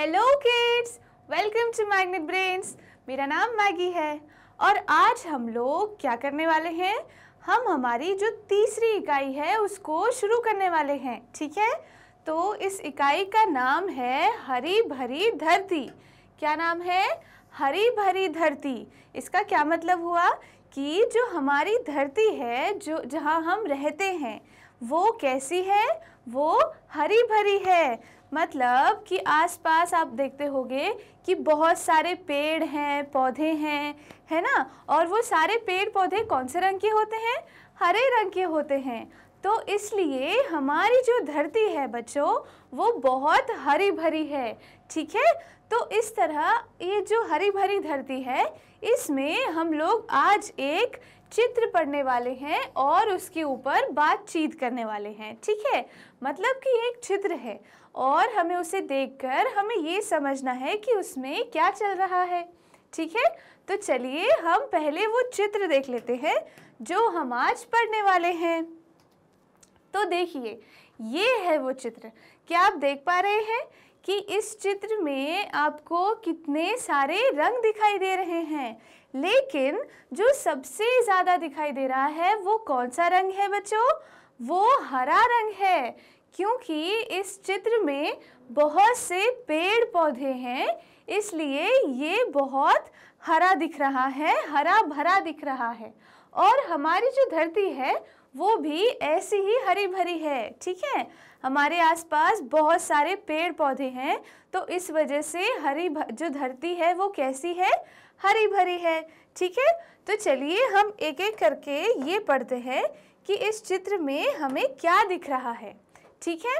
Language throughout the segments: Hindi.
hello kids welcome to magnet brains मेरा नाम मैगी है और आज हम लोग क्या करने वाले हैं हम हमारी जो तीसरी इकाई है उसको शुरू करने वाले हैं ठीक है तो इस इकाई का नाम है हरी भरी धरती क्या नाम है हरी भरी धरती इसका क्या मतलब हुआ कि जो हमारी धरती है जो जहाँ हम रहते हैं वो कैसी है वो हरी भरी है मतलब कि आसपास आप देखते होंगे कि बहुत सारे पेड़ हैं पौधे हैं है ना और वो सारे पेड़ पौधे कौन से रंग के होते हैं हरे रंग के होते हैं तो इसलिए हमारी जो धरती है बच्चों वो बहुत हरी भरी है ठीक है तो इस तरह ये जो हरी भरी धरती है इसमें हम लोग आज एक चित्र पढ़ने वाले हैं और उसके ऊपर बातचीत करने वाले हैं ठीक है मतलब कि एक चित्र है और हमें उसे देखकर हमें ये समझना है कि उसमें क्या चल रहा है ठीक है तो चलिए हम पहले वो चित्र देख लेते हैं जो हम आज पढ़ने वाले हैं तो देखिए ये है वो चित्र क्या आप देख पा रहे हैं कि इस चित्र में आपको कितने सारे रंग दिखाई दे रहे हैं लेकिन जो सबसे ज़्यादा दिखाई दे रहा है वो कौन सा रंग है बच्चों वो हरा रंग है क्योंकि इस चित्र में बहुत से पेड़ पौधे हैं इसलिए ये बहुत हरा दिख रहा है हरा भरा दिख रहा है और हमारी जो धरती है वो भी ऐसी ही हरी भरी है ठीक है हमारे आसपास बहुत सारे पेड़ पौधे हैं तो इस वजह से हरी जो धरती है वो कैसी है हरी भरी है ठीक है तो चलिए हम एक एक करके ये पढ़ते हैं कि इस चित्र में हमें क्या दिख रहा है ठीक है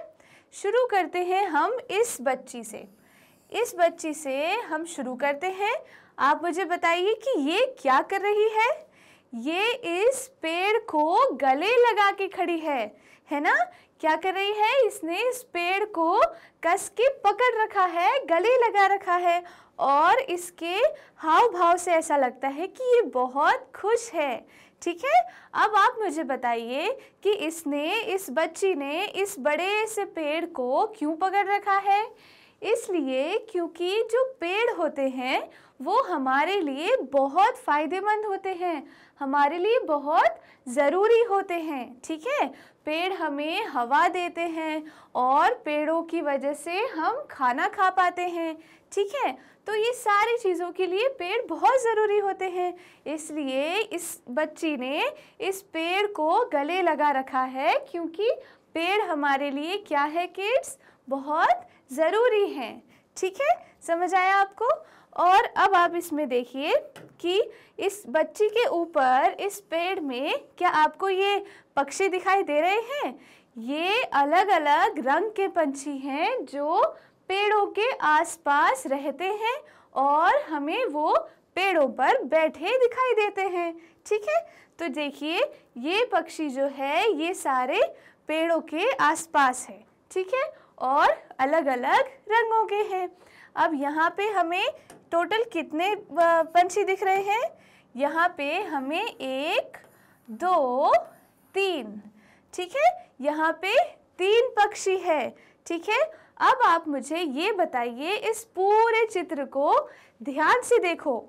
शुरू करते हैं हम इस बच्ची से इस बच्ची से हम शुरू करते हैं आप मुझे बताइए कि ये क्या कर रही है ये इस पेड़ को गले लगा के खड़ी है है ना क्या कर रही है इसने इस पेड़ को कस के पकड़ रखा है गले लगा रखा है और इसके हाव भाव से ऐसा लगता है कि ये बहुत खुश है ठीक है अब आप मुझे बताइए कि इसने इस बच्ची ने इस बड़े से पेड़ को क्यों पकड़ रखा है इसलिए क्योंकि जो पेड़ होते हैं वो हमारे लिए बहुत फ़ायदेमंद होते हैं हमारे लिए बहुत ज़रूरी होते हैं ठीक है पेड़ हमें हवा देते हैं और पेड़ों की वजह से हम खाना खा पाते हैं ठीक है तो ये सारी चीज़ों के लिए पेड़ बहुत ज़रूरी होते हैं इसलिए इस बच्ची ने इस पेड़ को गले लगा रखा है क्योंकि पेड़ हमारे लिए क्या है किड्स बहुत ज़रूरी हैं ठीक है समझ आया आपको और अब आप इसमें देखिए कि इस बच्ची के ऊपर इस पेड़ में क्या आपको ये पक्षी दिखाई दे रहे हैं ये अलग अलग रंग के पंछी हैं जो पेड़ों के आसपास रहते हैं और हमें वो पेड़ों पर बैठे दिखाई देते हैं ठीक है तो देखिए ये पक्षी जो है ये सारे पेड़ों के आसपास है ठीक है और अलग अलग रंगों के हैं अब यहाँ पे हमें टोटल कितने पंछी दिख रहे हैं यहाँ पे हमें एक दो तीन ठीक है यहाँ पे तीन पक्षी है ठीक है अब आप मुझे ये बताइए इस पूरे चित्र को ध्यान से देखो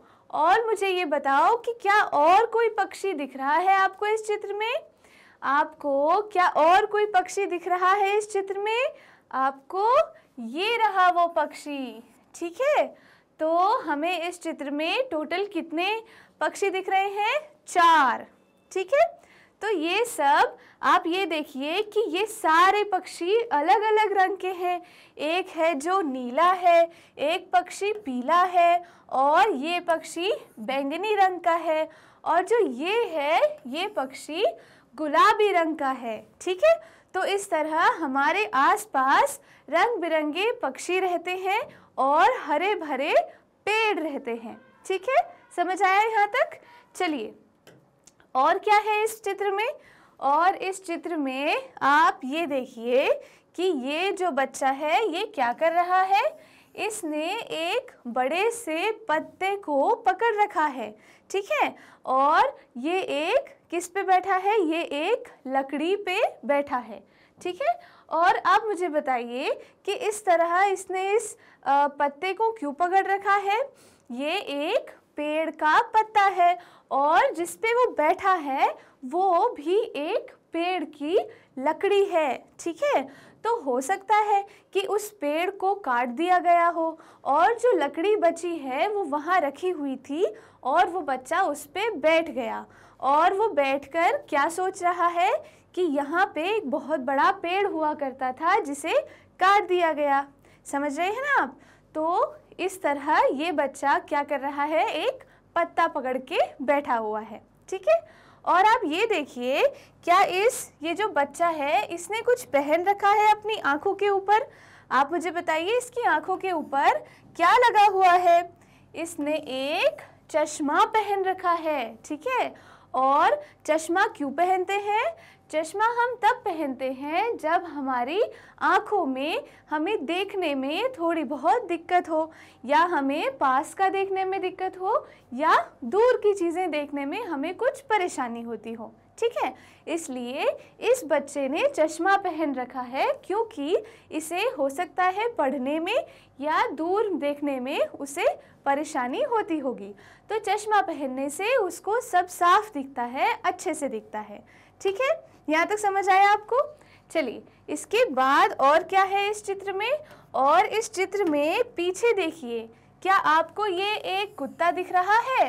और मुझे ये बताओ कि क्या और कोई पक्षी दिख रहा है आपको इस चित्र में आपको क्या और कोई पक्षी दिख रहा है इस चित्र में आपको ये रहा वो पक्षी ठीक है तो हमें इस चित्र में टोटल कितने पक्षी दिख रहे हैं चार ठीक है तो ये सब आप ये देखिए कि ये सारे पक्षी अलग अलग रंग के हैं एक है जो नीला है एक पक्षी पीला है और ये पक्षी बैंगनी रंग का है और जो ये है ये पक्षी गुलाबी रंग का है ठीक है तो इस तरह हमारे आसपास रंग बिरंगे पक्षी रहते हैं और हरे भरे पेड़ रहते हैं ठीक है समझ आया यहाँ तक चलिए और क्या है इस चित्र में और इस चित्र में आप ये देखिए कि ये जो बच्चा है ये क्या कर रहा है इसने एक बड़े से पत्ते को पकड़ रखा है ठीक है और ये एक किस पे बैठा है ये एक लकड़ी पे बैठा है ठीक है और आप मुझे बताइए कि इस तरह इसने इस पत्ते को क्यों पकड़ रखा है ये एक पेड़ का पत्ता है और जिस पे वो बैठा है वो भी एक पेड़ की लकड़ी है ठीक है तो हो सकता है कि उस पेड़ को काट दिया गया हो और जो लकड़ी बची है वो वहाँ रखी हुई थी और वो बच्चा उस पर बैठ गया और वो बैठकर क्या सोच रहा है कि यहाँ पे एक बहुत बड़ा पेड़ हुआ करता था जिसे काट दिया गया समझ रहे हैं ना आप तो इस तरह ये बच्चा क्या कर रहा है एक पत्ता पकड़ के बैठा हुआ है ठीक है और आप ये देखिए क्या इस ये जो बच्चा है इसने कुछ पहन रखा है अपनी आंखों के ऊपर आप मुझे बताइए इसकी आंखों के ऊपर क्या लगा हुआ है इसने एक चश्मा पहन रखा है ठीक है और चश्मा क्यों पहनते हैं चश्मा हम तब पहनते हैं जब हमारी आँखों में हमें देखने में थोड़ी बहुत दिक्कत हो या हमें पास का देखने में दिक्कत हो या दूर की चीज़ें देखने में हमें कुछ परेशानी होती हो ठीक है इसलिए इस बच्चे ने चश्मा पहन रखा है क्योंकि इसे हो सकता है पढ़ने में या दूर देखने में उसे परेशानी होती होगी तो चश्मा पहनने से उसको सब साफ दिखता है अच्छे से दिखता है ठीक है यहाँ तक समझ आया आपको चलिए इसके बाद और क्या है इस चित्र में और इस चित्र में पीछे देखिए क्या आपको ये एक कुत्ता दिख रहा है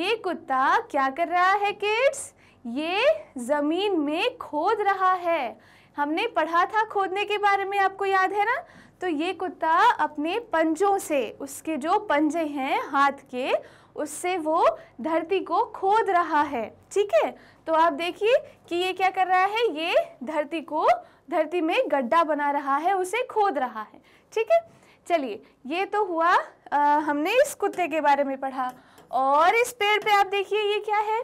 ये कुत्ता क्या कर रहा है किड्स ये ज़मीन में खोद रहा है हमने पढ़ा था खोदने के बारे में आपको याद है ना तो ये कुत्ता अपने पंजों से उसके जो पंजे हैं हाथ के उससे वो धरती को खोद रहा है ठीक है तो आप देखिए कि ये क्या कर रहा है ये धरती को धरती में गड्ढा बना रहा है उसे खोद रहा है ठीक है चलिए ये तो हुआ आ, हमने इस कुत्ते के बारे में पढ़ा और इस पेड़ पे आप देखिए ये क्या है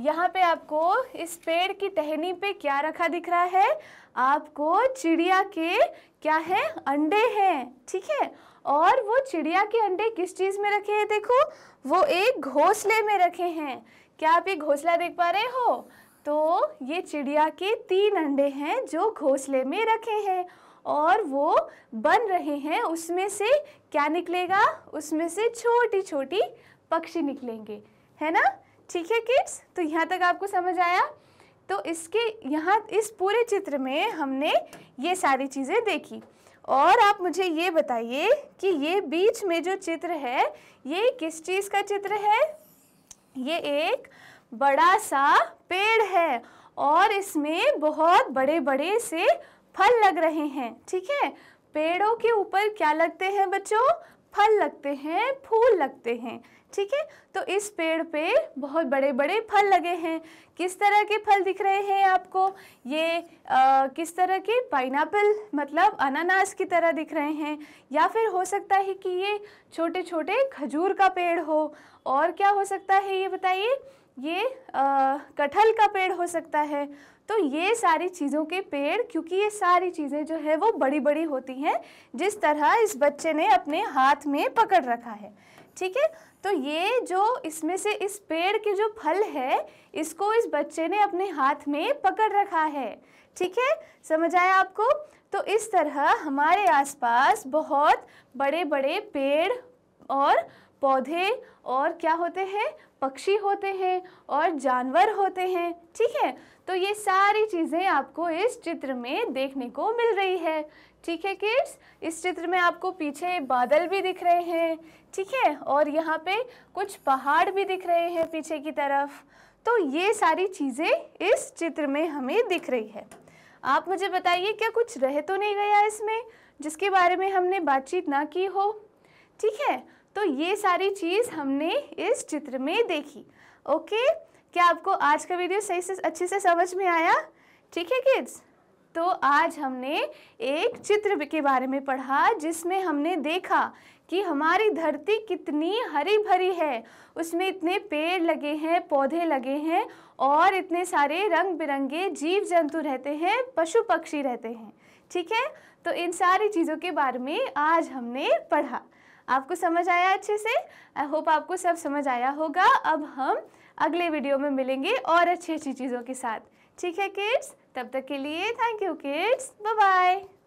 यहाँ पे आपको इस पेड़ की टहनी पे क्या रखा दिख रहा है आपको चिड़िया के क्या है अंडे हैं ठीक है और वो चिड़िया के अंडे किस चीज़ में रखे हैं देखो वो एक घोंसले में रखे हैं क्या आप ये घोंसला देख पा रहे हो तो ये चिड़िया के तीन अंडे हैं जो घोंसले में रखे हैं और वो बन रहे हैं उसमें से क्या निकलेगा उसमें से छोटी छोटी पक्षी निकलेंगे है ना ठीक है किड्स तो यहाँ तक आपको समझ आया तो इसके यहाँ इस पूरे चित्र में हमने ये सारी चीज़ें देखी और आप मुझे ये बताइए कि ये बीच में जो चित्र है ये किस चीज़ का चित्र है ये एक बड़ा सा पेड़ है और इसमें बहुत बड़े बड़े से फल लग रहे हैं ठीक है पेड़ों के ऊपर क्या लगते हैं बच्चों फल लगते हैं फूल लगते हैं ठीक है तो इस पेड़ पे बहुत बड़े बड़े फल लगे हैं किस तरह के फल दिख रहे हैं आपको ये आ, किस तरह के पाइनएप्पल मतलब अनानास की तरह दिख रहे हैं या फिर हो सकता है कि ये छोटे छोटे खजूर का पेड़ हो और क्या हो सकता है ये बताइए ये कटहल का पेड़ हो सकता है तो ये सारी चीज़ों के पेड़ क्योंकि ये सारी चीज़ें जो है वो बड़ी बड़ी होती हैं जिस तरह इस बच्चे ने अपने हाथ में पकड़ रखा है ठीक है तो ये जो इसमें से इस पेड़ के जो फल है इसको इस बच्चे ने अपने हाथ में पकड़ रखा है ठीक है समझ आया आपको तो इस तरह हमारे आसपास बहुत बड़े बड़े पेड़ और पौधे और क्या होते हैं पक्षी होते हैं और जानवर होते हैं ठीक है तो ये सारी चीज़ें आपको इस चित्र में देखने को मिल रही है ठीक है किड्स इस चित्र में आपको पीछे बादल भी दिख रहे हैं ठीक है और यहाँ पे कुछ पहाड़ भी दिख रहे हैं पीछे की तरफ तो ये सारी चीज़ें इस चित्र में हमें दिख रही है आप मुझे बताइए क्या कुछ रह तो नहीं गया इसमें जिसके बारे में हमने बातचीत ना की हो ठीक है तो ये सारी चीज़ हमने इस चित्र में देखी ओके क्या आपको आज का वीडियो सही से अच्छे से समझ में आया ठीक है किड्स तो आज हमने एक चित्र के बारे में पढ़ा जिसमें हमने देखा कि हमारी धरती कितनी हरी भरी है उसमें इतने पेड़ लगे हैं पौधे लगे हैं और इतने सारे रंग बिरंगे जीव जंतु रहते हैं पशु पक्षी रहते हैं ठीक है तो इन सारी चीज़ों के बारे में आज हमने पढ़ा आपको समझ आया अच्छे से आई होप आपको सब समझ आया होगा अब हम अगले वीडियो में मिलेंगे और अच्छी अच्छी चीज़ों के साथ ठीक है किड्स तब तक के लिए thank you kids bye bye